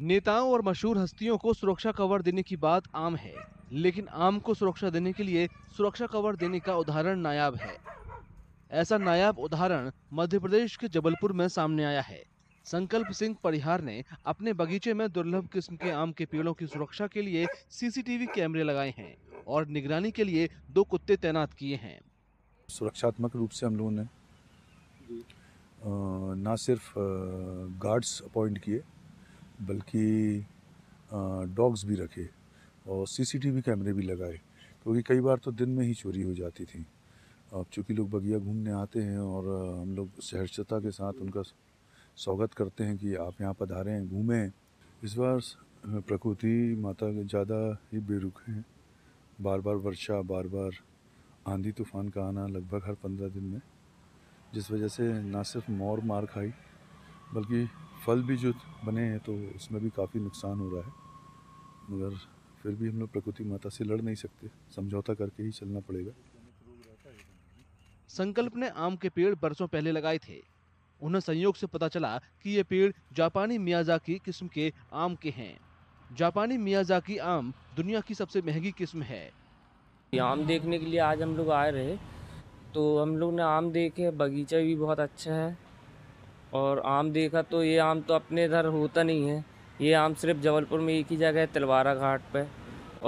नेताओं और मशहूर हस्तियों को सुरक्षा कवर देने की बात आम है लेकिन आम को सुरक्षा देने के लिए सुरक्षा कवर देने का उदाहरण नायाब है ऐसा नायाब उदाहरण मध्य प्रदेश के जबलपुर में सामने आया है संकल्प सिंह परिहार ने अपने बगीचे में दुर्लभ किस्म के आम के पेड़ों की सुरक्षा के लिए सीसीटीवी कैमरे लगाए हैं और निगरानी के लिए दो कुत्ते तैनात किए हैं सुरक्षात्मक रूप से हम लोगों ने ना सिर्फ गार्ड्स अपॉइंट किए बल्कि डॉग्स भी रखे और सीसीटीवी कैमरे भी लगाए क्योंकि कई बार तो दिन में ही चोरी हो जाती थी अब चूँकि लोग बगिया घूमने आते हैं और हम लोग सहर्षता के साथ उनका स्वागत करते हैं कि आप यहाँ पधारें घूमें इस बार प्रकृति माता ज़्यादा ही बेरुख हैं बार बार वर्षा बार बार आंधी तूफान का आना लगभग हर पंद्रह दिन में जिस वजह से ना सिर्फ मोर मार खाई बल्कि फल भी जो बने हैं तो उसमें भी काफ़ी नुकसान हो रहा है मगर फिर भी हम लोग प्रकृति माता से लड़ नहीं सकते समझौता करके ही चलना पड़ेगा संकल्प ने आम के पेड़ बरसों पहले लगाए थे उन्हें संयोग से पता चला कि ये पेड़ जापानी मियाजा की किस्म के आम के हैं जापानी मियाजा की आम दुनिया की सबसे महंगी किस्म है आम देखने के लिए आज हम लोग आए रहे तो हम लोग ने आम देखे बगीचा भी बहुत अच्छा है और आम देखा तो ये आम तो अपने इधर होता नहीं है ये आम सिर्फ जबलपुर में एक ही जगह है तिलवारा घाट पे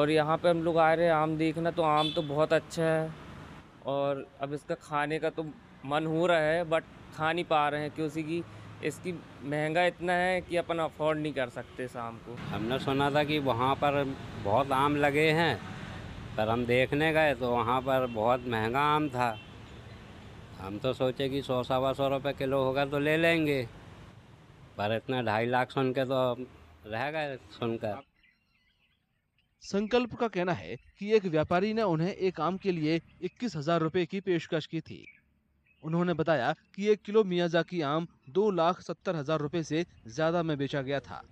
और यहाँ पे हम लोग आ रहे हैं आम देखना तो आम तो बहुत अच्छा है और अब इसका खाने का तो मन हो रहा है बट खा नहीं पा रहे हैं क्योंकि इसकी महंगा इतना है कि अपन अफोर्ड नहीं कर सकते इस आम को हमने सुना था कि वहाँ पर बहुत आम लगे हैं पर हम देखने गए तो वहाँ पर बहुत महंगा आम था हम तो सोचे कि सौ सवा सौ रुपये किलो होगा तो ले लेंगे पर इतना ढाई लाख सुन के तो रह गए सुनकर संकल्प का कहना है कि एक व्यापारी ने उन्हें एक आम के लिए इक्कीस हजार रुपये की पेशकश की थी उन्होंने बताया कि एक किलो मियाजा की आम दो लाख सत्तर हजार रुपये से ज्यादा में बेचा गया था